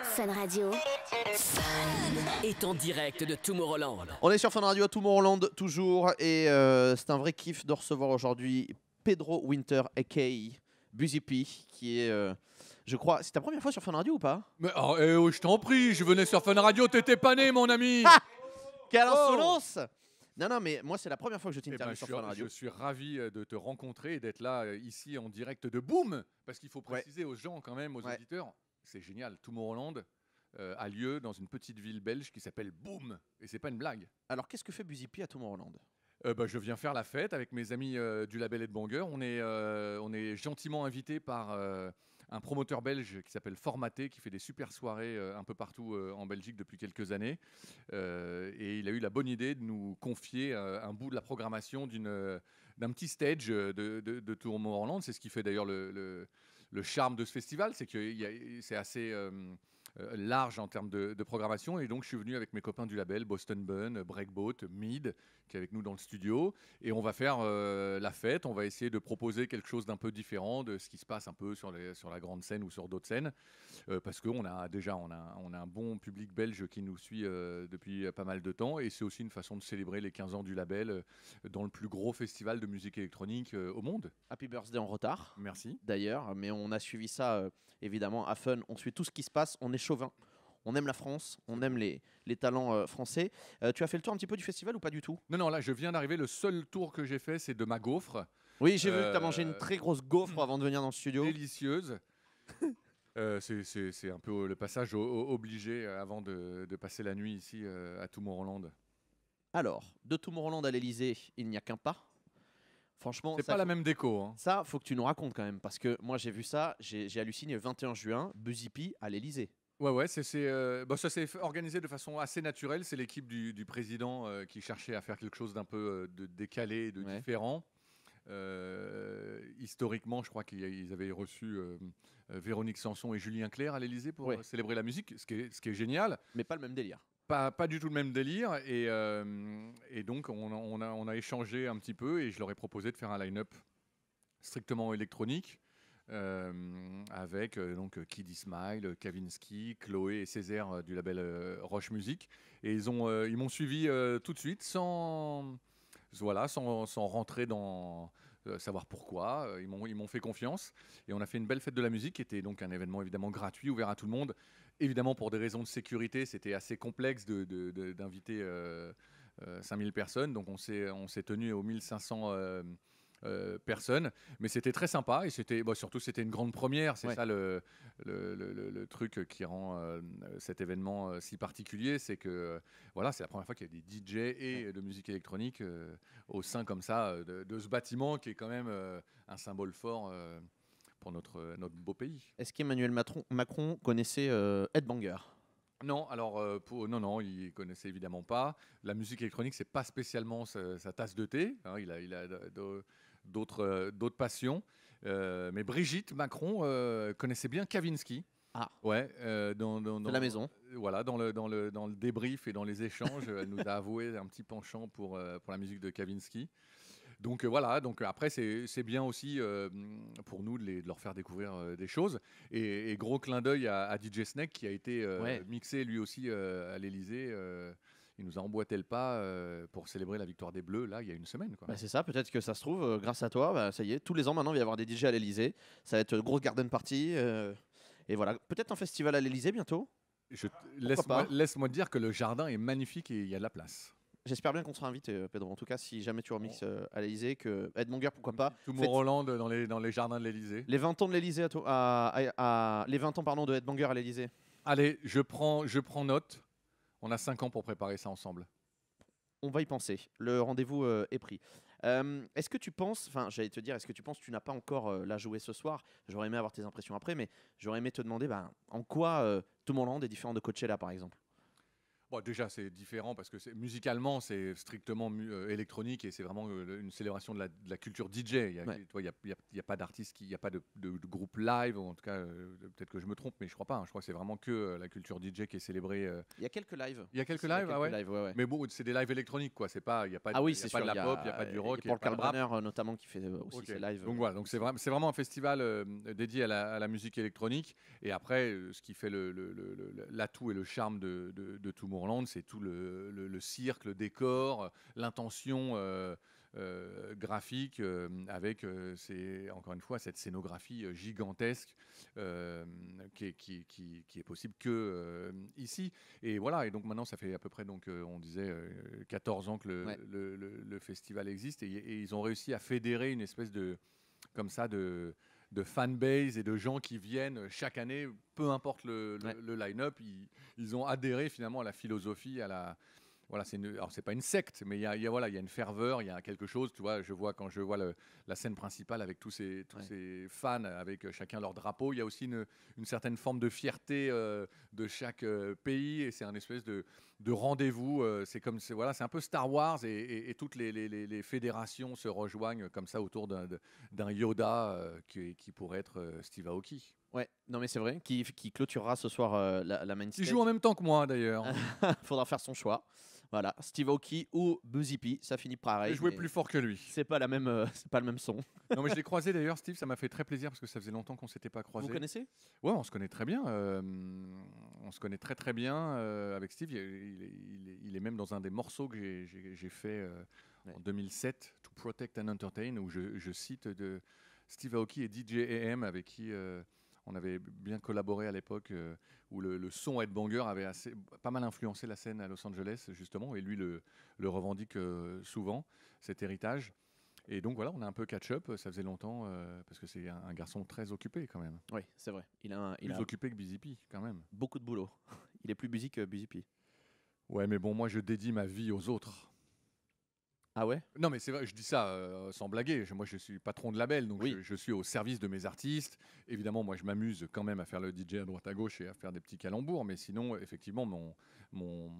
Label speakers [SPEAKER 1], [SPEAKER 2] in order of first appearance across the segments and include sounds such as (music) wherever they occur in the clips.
[SPEAKER 1] Fun Radio.
[SPEAKER 2] Est en direct de Tomorrowland. On est sur Fun Radio à Tomorrowland toujours et euh, c'est un vrai kiff de recevoir aujourd'hui Pedro Winter aka Busy P qui est euh, je crois, c'est ta première fois sur Fun Radio ou pas Mais
[SPEAKER 1] oh, je t'en prie, je venais sur Fun Radio, t'étais pas né mon ami. (laughs) Ah Quelle oh insolence
[SPEAKER 2] non, non, mais moi, c'est la première fois que je eh t'interviewe ben, sur Fun Radio. Je suis
[SPEAKER 1] ravi euh, de te rencontrer et d'être là, ici, en direct de Boom, parce qu'il faut préciser aux gens, quand même, aux auditeurs, c'est génial, Tomorrowland euh, a lieu dans une petite ville belge qui s'appelle Boom, et c'est pas une blague. Alors qu'est-ce que fait
[SPEAKER 2] Buzipi à Tomorrowland
[SPEAKER 1] euh, bah, je viens faire la fête avec mes amis euh, du label Banger. On est, euh, on est gentiment invité par un promoteur belge qui s'appelle Formaté, qui fait des super soirées un peu partout en Belgique depuis quelques années. et il a eu la bonne idée de nous confier un bout de la programmation d'un petit stage de, de, de C'est ce qui fait d'ailleurs le, le, le charme de ce festival, c'est que c'est assez. Euh, euh, large en termes de, programmation. Et donc, je suis venu avec mes copains du label, Boston Bun, Breakboat, Mid, qui est avec nous dans le studio. Et on va faire euh, la fête. On va essayer de proposer quelque chose d'un peu différent de ce qui se passe un peu sur, les, sur la grande scène ou sur d'autres scènes. Euh, parce qu'on a déjà on a, on a un bon public belge qui nous suit depuis pas mal de temps. Et c'est aussi une façon de célébrer
[SPEAKER 2] les 15 ans du label dans le plus gros festival de musique électronique au monde. Happy birthday en retard. Merci. D'ailleurs, mais on a suivi ça évidemment à Fun. On suit tout ce qui se passe. On est chauvin. On aime la France, on aime les, talents euh, français. Euh, tu as fait le tour un petit peu du festival ou pas du tout Non, non, là, je viens d'arriver. Le seul tour que j'ai fait, c'est de ma gaufre. Oui, j'ai vu que tu as euh, mangé une très
[SPEAKER 1] grosse gaufre avant de venir dans le studio. Délicieuse. (laughs) c'est un peu le passage obligé avant de, passer la nuit ici à à Tomorrowland. Alors,
[SPEAKER 2] de Tomorrowland à l'Elysée, il n'y a qu'un pas. Franchement, c'est pas la même déco. Hein. Ça, faut que tu nous racontes quand même, parce que moi j'ai vu ça, j'ai halluciné. le 21 juin, Buzipi à l'Elysée. Ouais,
[SPEAKER 1] ouais, c'est, euh, bah, ça s'est organisé de façon assez naturelle. C'est l'équipe du, président euh, qui cherchait à faire quelque chose d'un peu euh, de décalé, de différent. historiquement, je crois qu'ils avaient reçu Véronique Sanson et Julien Clerc à l'Elysée pour célébrer la musique, ce qui, est, génial. Mais pas le même délire. Pas, pas, du tout le même délire. Et, donc, on, a, on, a, échangé un petit peu et je leur ai proposé de faire un line-up strictement électronique. Euh, avec euh, donc Kid Kavinsky, Chloé et Césaire euh, du label Roche Musique. Et ils ont, ils m'ont suivi tout de suite sans, voilà, sans, rentrer dans savoir pourquoi. Ils m'ont, ils m'ont fait confiance et on a fait une belle fête de la musique qui était donc un événement évidemment gratuit, ouvert à tout le monde. Évidemment, pour des raisons de sécurité, c'était assez complexe de, d'inviter 5000 personnes. Donc on s'est, on s'est tenu aux 1500 euh, personne, Mais c'était très sympa et c'était bah, surtout c'était une grande première. C'est ça le truc qui rend euh, cet événement euh, si particulier, c'est que voilà, c'est la première fois qu'il y a des DJ et de musique électronique au sein comme ça de, ce bâtiment qui est quand même un symbole fort pour notre, beau pays.
[SPEAKER 2] Est-ce qu'Emmanuel Macron connaissait Ed Banger
[SPEAKER 1] non, alors pour, non, non, il connaissait évidemment pas. La musique électronique, c'est pas spécialement sa, tasse de thé. Hein. il a, il a d'autres euh, d'autres passions. Euh, mais Brigitte Macron euh, connaissait bien Kavinsky. Ah. Ouais, dans, de la maison. Voilà, dans le, dans, le, dans le débrief et dans les échanges, elle nous a avoué un petit penchant pour, pour la musique de Kavinsky. Donc voilà, donc après c'est bien aussi pour nous de, leur faire découvrir des choses. Et, gros clin d'œil à, DJ Snake qui a été mixé lui aussi à l'Elysée il nous a emboîté le pas euh, pour
[SPEAKER 2] célébrer la victoire des Bleus, là, il y a une semaine. Bah, c'est ça, peut-être que ça se trouve, euh, grâce à toi, bah, ça y est, tous les ans maintenant, il va y avoir des DJ à l'Elysée. Ça va être une euh, grosse garden party. et voilà, peut-être un festival à l'Elysée bientôt. Laisse-moi pas laisse dire que le jardin est magnifique et il y a de la place. J'espère bien qu'on sera invité, Pedro. En tout cas, si jamais tu remixes à l'Elysée, que Edmonger, pourquoi pas. Tout mon Roland dans les, dans les
[SPEAKER 1] jardins de l'Elysée. Les
[SPEAKER 2] 20 ans de l'Elysée à, les 20 ans pardon de à l'Elysée. Allez, je prends,
[SPEAKER 1] je prends note. On
[SPEAKER 2] a cinq ans pour préparer ça ensemble. On va y penser. Le rendez-vous euh, est pris. Euh, est-ce que tu penses, enfin j'allais te dire, est-ce que tu penses tu n'as pas encore euh, la jouée ce soir J'aurais aimé avoir tes impressions après, mais j'aurais aimé te demander ben, en quoi tout mon monde est différent de Coachella par exemple
[SPEAKER 1] déjà, c'est différent parce que musicalement, c'est strictement électronique et c'est vraiment une célébration de la, culture DJ. Il n'y a, pas d'artiste, il n'y a pas de, groupe live, en tout cas, peut-être que je me trompe, mais je crois pas. Je crois que c'est vraiment que la culture DJ qui est célébrée.
[SPEAKER 2] Il y a quelques lives. Il y a quelques lives, Mais
[SPEAKER 1] bon, c'est des lives électroniques, quoi. C'est pas, il n'y a pas, oui, de la pop, il n'y a pas du rock. Et Paul notamment, qui fait aussi ses lives. Donc voilà, c'est vraiment un festival dédié à la, musique électronique. Et après, ce qui fait l'atout et le charme de, tout le monde c'est tout le, cirque, le décor, l'intention euh, euh, graphique, euh, avec, encore une fois, cette scénographie gigantesque qui est, possible que ici. Et voilà, et donc maintenant, ça fait à peu près, donc, on disait, 14 ans que le, festival existe, et, et, ils ont réussi à fédérer une espèce de, comme ça, de de fanbase et de gens qui viennent chaque année, peu importe le, le, line-up, ils, ont adhéré finalement à la philosophie, à la. Voilà, c'est alors c'est pas une secte, mais il y a, voilà, il y a une ferveur, il y a quelque chose, tu vois. Je vois quand je vois la scène principale avec tous ces tous ces fans, avec chacun leur drapeau, il y a aussi une, certaine forme de fierté euh, de chaque euh, pays, et c'est un espèce de de rendez-vous. Euh, c'est comme c'est voilà, c'est un peu Star Wars et, toutes les, fédérations se rejoignent comme ça autour d'un Yoda euh, qui, pourrait être euh, Steve Aoki.
[SPEAKER 2] Ouais, non mais c'est vrai, qui, clôturera ce soir la, la main Il joue en même temps que moi d'ailleurs. (laughs) Faudra faire son choix. Voilà, Steve Aoki ou P, ça finit pareil. Il jouait plus fort que lui. C'est pas la même, c'est pas le même son. non mais je l'ai (laughs)
[SPEAKER 1] croisé d'ailleurs, Steve, ça m'a fait très plaisir parce que ça faisait longtemps qu'on s'était pas croisé. Vous connaissez
[SPEAKER 2] Ouais, on se connaît très bien.
[SPEAKER 1] On se connaît très très bien euh, avec Steve. Il, est même dans un des morceaux que j'ai fait euh, en 2007, To Protect and Entertain, où je, cite de Steve Aoki et DJ AM, avec qui euh, on avait bien collaboré à l'époque, où le, le, son headbanger avait assez, pas mal influencé la scène à Los Angeles, justement, et lui le, le revendique souvent, cet héritage. Et donc voilà, on a un peu catch-up. Ça faisait longtemps euh, parce que c'est un, garçon très occupé quand même. Oui, c'est vrai. Il a il plus occupé que Busy P, quand même. Beaucoup de boulot. (laughs) il est plus busy que Busy P. Ouais, mais bon, moi je dédie ma vie aux autres. Ah ouais Non, mais c'est vrai, je dis ça euh, sans blaguer. moi, je suis patron de label, donc je, suis au service de mes artistes. Évidemment, moi, je m'amuse quand même à faire le DJ à droite à gauche et à faire des petits calembours, mais sinon, effectivement, mon,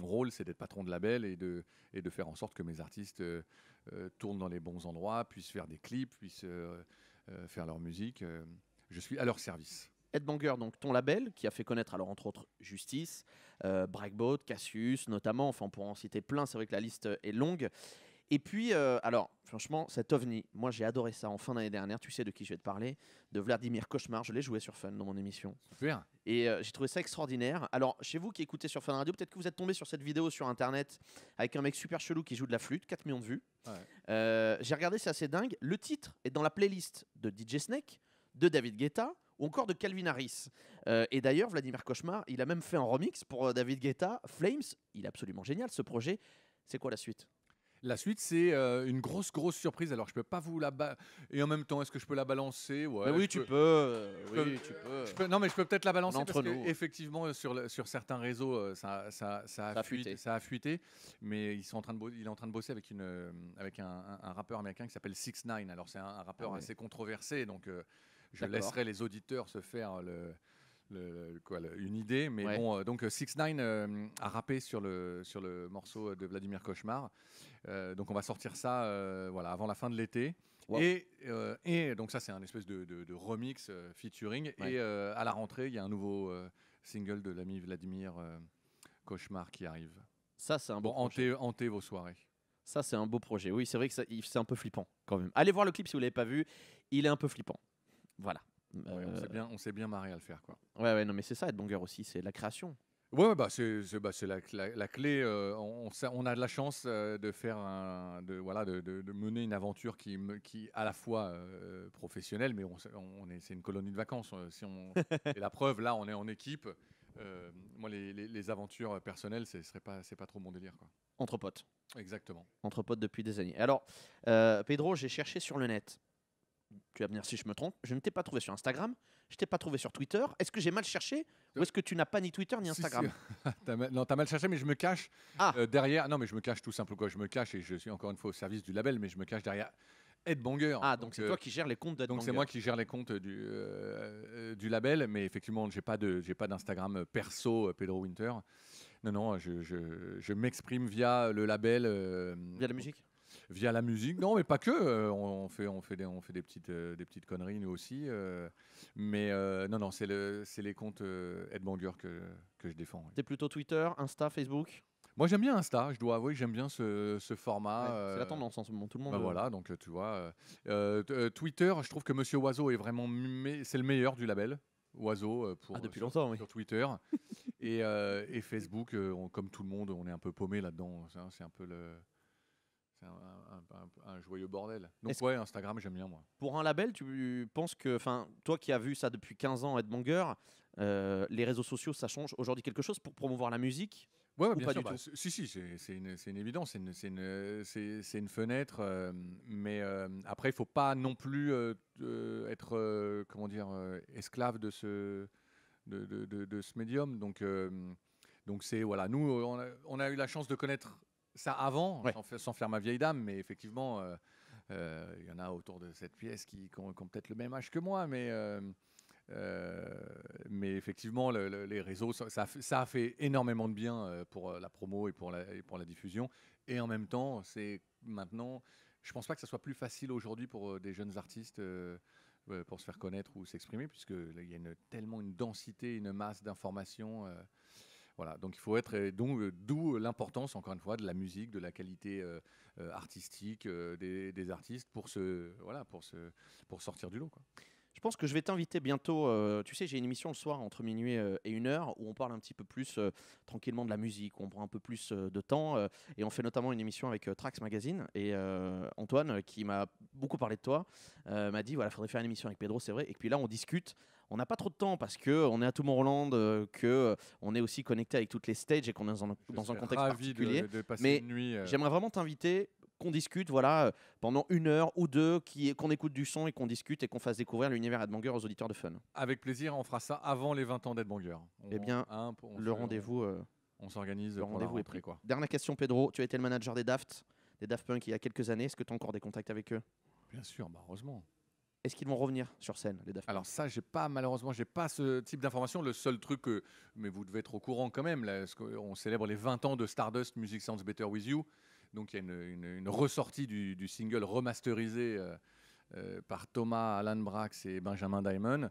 [SPEAKER 1] rôle, c'est d'être patron de label et de, et de faire en sorte que mes artistes euh, euh, tournent dans les bons endroits, puissent faire des clips, puissent
[SPEAKER 2] faire leur musique. je suis à leur service. Headbanger, donc ton label, qui a fait connaître alors entre autres Justice, euh, Cassius notamment, enfin pour en citer plein, c'est vrai que la liste est longue. Et puis, euh, alors, franchement, cet ovni, moi j'ai adoré ça en fin d'année dernière. Tu sais de qui je vais te parler De Vladimir Cauchemar. Je l'ai joué sur Fun dans mon émission. Et euh, j'ai trouvé ça extraordinaire. Alors, chez vous qui écoutez sur Fun Radio, peut-être que vous êtes tombé sur cette vidéo sur internet avec un mec super chelou qui joue de la flûte, 4 millions de vues. Euh, j'ai regardé, c'est assez dingue. Le titre est dans la playlist de DJ Snake, de David Guetta, ou encore de Calvin Harris. Euh, et d'ailleurs, Vladimir Cauchemar, il a même fait un remix pour euh, David Guetta, Flames. Il est absolument génial ce projet. C'est quoi la suite la suite, c'est euh, une grosse, grosse surprise. Alors, je peux pas vous la et en même temps, est-ce que je peux la
[SPEAKER 1] balancer ouais, Oui, tu peux. Non, mais je peux peut-être la balancer Entre nous. effectivement, sur, certains réseaux, ça, a fuité, Mais il est en train de bosser avec une avec un, rappeur américain qui s'appelle Six Nine. Alors, c'est un, rappeur ah assez controversé, donc. Je laisserai les auditeurs se faire le, quoi, une idée. Mais bon, euh, donc 6 euh, 9 euh, a rappé sur le, sur le morceau de Vladimir Cauchemar. donc on va sortir ça voilà, avant la fin de l'été. Et, donc ça c'est un espèce de, remix featuring. Et à la rentrée, il y a un nouveau single de
[SPEAKER 2] l'ami Vladimir Cauchemar qui arrive. Ça c'est un bon. Hantez, vos soirées. Ça c'est un beau projet. Oui, c'est vrai que c'est un peu flippant quand même. Allez voir le clip si vous l'avez pas vu. Il est un peu flippant. Voilà. Euh, on
[SPEAKER 1] s'est bien, on à le faire,
[SPEAKER 2] quoi. Ouais, non, mais c'est ça, être bongueur aussi, c'est la
[SPEAKER 1] création. Ouais, bah c'est bah, la, la, clé. Euh, on, a de la chance euh, de faire un, de voilà de, mener une aventure qui qui à la fois professionnelle, mais on, c'est une colonie de vacances. Si on (laughs) et la preuve là, on est en équipe. moi, les, aventures personnelles, ce n'est pas c'est pas trop mon délire quoi. Entre potes. Exactement.
[SPEAKER 2] Entre potes depuis des années. Alors, Pedro, j'ai cherché sur le net tu vas venir si je me trompe, je ne t'ai pas trouvé sur Instagram, je t'ai pas trouvé sur Twitter. Est-ce que j'ai mal cherché ou est-ce que tu n'as pas ni Twitter ni Instagram Non, tu as mal, Non, t'as mal cherché, mais je me cache ah. euh, derrière. Non, mais je me cache tout simplement. Quoi. Je me
[SPEAKER 1] cache et je suis encore une fois au service du label, mais je me cache derrière Banger. Ah, donc c'est euh, toi qui gères
[SPEAKER 2] les comptes Banger. Donc c'est moi
[SPEAKER 1] qui gère les comptes du, euh, du label, mais effectivement, j'ai pas de, j'ai pas d'Instagram perso Pedro Winter. Non, non, je, je m'exprime via le label. via la musique via la musique. Non, mais pas que. Euh, on fait, on fait, des, on fait des, petites, euh, des petites conneries, nous aussi. Euh. mais non, non, c'est le, les comptes Headbanger que, que je défends. C'est plutôt Twitter, Insta, Facebook moi j'aime bien Insta, je dois avouer que j'aime bien ce, format. c'est la tendance en ce moment, tout le monde. Bah, voilà, donc tu vois. Twitter, je trouve que Monsieur Oiseau est vraiment. C'est le meilleur du label. Oiseau pour, ah, depuis sur, longtemps, oui. Twitter. et, Facebook, comme tout le monde, on est un peu paumé là-dedans. Hein, c'est un peu le. C'est un, joyeux bordel. Donc ouais, Instagram, j'aime bien moi.
[SPEAKER 2] Pour un label, tu penses que, enfin, toi qui as vu ça depuis 15 ans, Edmonger, euh, les réseaux sociaux, ça change aujourd'hui quelque chose pour promouvoir la musique Ouais, ou pas du bah, tout
[SPEAKER 1] si, si, c'est une, une, évidence, c'est une, une, fenêtre, euh, mais euh, après, il faut pas non plus euh, être, comment dire, esclave de ce, de, de, de, ce médium. Donc, donc c'est voilà, nous, on a, eu la chance de connaître ça avant, sans, faire ma vieille dame, mais effectivement, euh, euh, il y en a autour de cette pièce qui, ont, peut-être le même âge que moi, mais, euh, effectivement, les réseaux, ça, a fait énormément de bien pour la promo et pour la, pour la diffusion. Et en même temps, c'est maintenant, je pense pas que ça soit plus facile aujourd'hui pour des jeunes artistes pour se faire connaître ou s'exprimer, puisqu'il y a tellement une densité, une masse d'informations. Voilà, donc il faut être, euh, euh, d'où l'importance encore une fois de la musique, de la qualité euh,
[SPEAKER 2] artistique des, artistes pour voilà, pour pour sortir du lot. Je pense que je vais t'inviter bientôt. Euh, tu sais, j'ai une émission le soir entre minuit euh, et une heure où on parle un petit peu plus euh, tranquillement de la musique, où on prend un peu plus de temps et on fait notamment une émission avec Trax Magazine. Et Antoine, qui m'a beaucoup parlé de toi, m'a dit voilà, faudrait faire une émission avec Pedro, c'est vrai. Et puis là, on discute. On n'a pas trop de temps parce que on est à Tomorrowland, euh, que on est aussi connecté avec toutes les stages et qu'on est dans un, contexte particulier. Mais J'aimerais vraiment t'inviter qu'on discute voilà, euh, pendant une heure ou deux, qu'on écoute du son et qu'on discute et qu'on fasse découvrir l'univers Headbanger aux auditeurs de Fun.
[SPEAKER 1] Avec plaisir, on fera ça avant les 20 ans d'Headbanger. Eh bien, le rendez-vous. Euh, on s'organise. rendez-vous est Quoi.
[SPEAKER 2] Dernière question, Pedro. Tu as été le manager des Daft, des Daft Punk il y a quelques années. Est-ce que tu as encore des contacts avec eux Bien sûr, malheureusement. Bah, est-ce qu'ils vont revenir sur scène, les
[SPEAKER 1] Daft Punk Alors ça, j'ai pas malheureusement, j'ai pas ce type d'information. Le seul truc, mais vous devez être au courant quand même. Là, on célèbre les 20 ans de Stardust Music Sounds Better With You. Donc il y a une, ressortie du, single remasterisé euh, euh, par Thomas Alan Brax et Benjamin Diamond.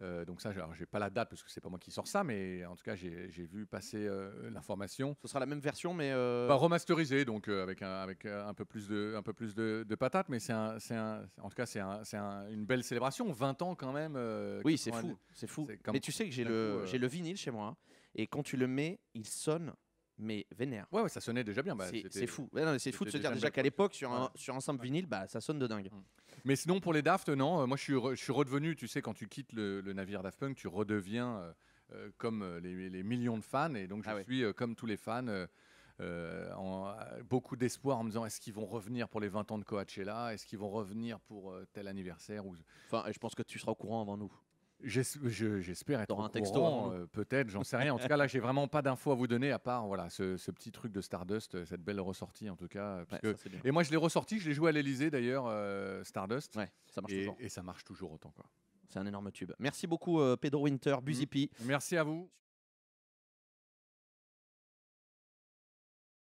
[SPEAKER 1] Euh, donc ça, j'ai pas la date parce que c'est pas moi qui sors ça, mais en tout cas, j'ai vu passer l'information.
[SPEAKER 2] Ce sera la même version, mais euh... Bah,
[SPEAKER 1] donc avec un, avec un peu plus de un peu plus de, patates, mais c'est en tout cas c'est une belle célébration, 20 ans quand même. oui, c'est fou, c'est fou. Mais tu sais que j'ai le j'ai le
[SPEAKER 2] vinyle chez moi hein, et quand tu le mets, il sonne mais vénère. Ouais, ça sonnait déjà bien. Bah, c'est fou. c'est fou de se dire déjà qu'à l'époque, sur, un, sur ensemble vinyle, bah, ça sonne de dingue. Mm. Mais sinon, pour les Daft, non. Euh, moi, je
[SPEAKER 1] suis, redevenu, tu sais, quand tu quittes le, navire Daft Punk, tu redeviens euh, euh, comme les, millions de fans. Et donc, je ah suis comme tous les fans. en, beaucoup d'espoir en me disant est-ce qu'ils vont revenir pour les 20 ans de Coachella Est-ce qu'ils vont revenir pour tel anniversaire ou... Enfin, je pense que tu seras au courant avant nous. J'espère être un texto, euh, peut-être, j'en sais rien. En tout cas, là, j'ai vraiment pas d'infos à vous donner à part voilà ce, petit truc de Stardust, euh, cette belle ressortie en tout cas. Euh, et moi, je l'ai ressorti, je l'ai joué à l'Elysée d'ailleurs, Stardust. Ouais, ça marche et, toujours. Et ça marche toujours
[SPEAKER 2] autant quoi. C'est un énorme tube. Merci beaucoup Pedro Winter, Buzipi. Mm. Merci à vous.